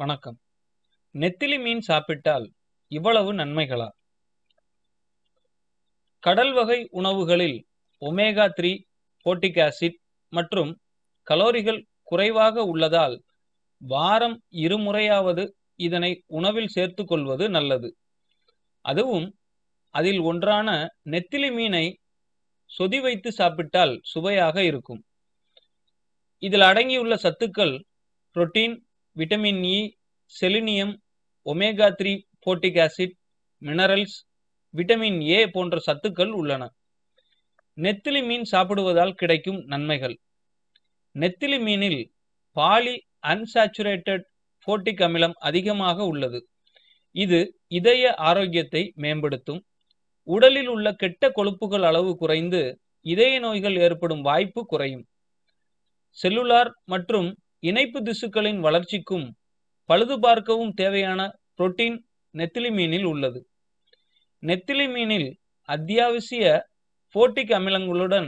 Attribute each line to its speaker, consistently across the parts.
Speaker 1: வணக்கம் நெத்திலி மீன் சாப்பிட்டால் இவ்வளவு நன்மைகளா கடல் வகை உணவுகளில் ஒமேகா த்ரீ போட்டிக் ஆசிட் மற்றும் கலோரிகள் குறைவாக உள்ளதால் வாரம் இருமுறையாவது இதனை உணவில் சேர்த்து கொள்வது நல்லது அதுவும் அதில் ஒன்றான நெத்திலி மீனை சொதி வைத்து சாப்பிட்டால் சுவையாக இருக்கும் இதில் அடங்கியுள்ள சத்துக்கள் protein vitamin E selenium omega three fatty acid minerals vitamin A போன்ற சத்துக்கள் உள்ளன நெத்திலி மீன் சாப்பிடுவதால் கிடைக்கும் நன்மைகள் நெத்திலி மீனில் பாலி அன்சாச்சுரேட்டட் போட்டிக் அமிலம் அதிகமாக உள்ளது இது இதய ஆரோக்கியத்தை மேம்படுத்தும் உடலில் உள்ள கெட்ட கொழுப்புகள் அளவு குறைந்து இதய நோய்கள் ஏற்படும் வாய்ப்பு குறையும் செல்லுலார் மற்றும் இணைப்பு திசுக்களின் வளர்ச்சிக்கும் பழுது பார்க்கவும் தேவையான புரோட்டீன் நெத்திலி மீனில் உள்ளது நெத்திலி மீனில் அத்தியாவசிய போட்டிக் அமிலங்களுடன்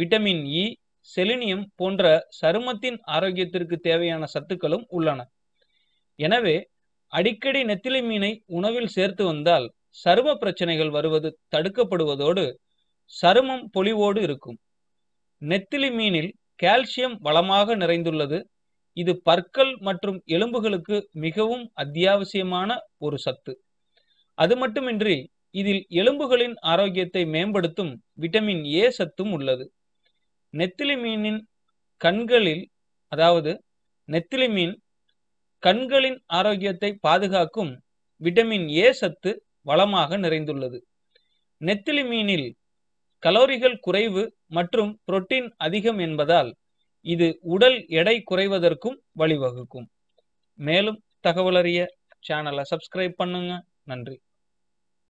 Speaker 1: விட்டமின் இ e, செலினியம் போன்ற சருமத்தின் ஆரோக்கியத்திற்கு தேவையான சத்துக்களும் உள்ளன எனவே அடிக்கடி நெத்திலி மீனை உணவில் சேர்த்து வந்தால் சரும பிரச்சனைகள் வருவது தடுக்கப்படுவதோடு சருமம் பொலிவோடு இருக்கும் நெத்திலி மீனில் கால்சியம் வளமாக நிறைந்துள்ளது இது பற்கள் மற்றும் எலும்புகளுக்கு மிகவும் அத்தியாவசியமான ஒரு சத்து அது மட்டுமின்றி இதில் எலும்புகளின் ஆரோக்கியத்தை மேம்படுத்தும் விட்டமின் ஏ சத்தும் உள்ளது நெத்திலி மீனின் கண்களில் அதாவது நெத்திலி மீன் கண்களின் ஆரோக்கியத்தை பாதுகாக்கும் விட்டமின் ஏ சத்து வளமாக நிறைந்துள்ளது நெத்திலி மீனில் கலோரிகள் குறைவு மற்றும் புரோட்டீன் அதிகம் என்பதால் இது உடல் எடை குறைவதற்கும் வழிவகுக்கும் மேலும் தகவலறிய சேனலை சப்ஸ்கிரைப் பண்ணுங்க நன்றி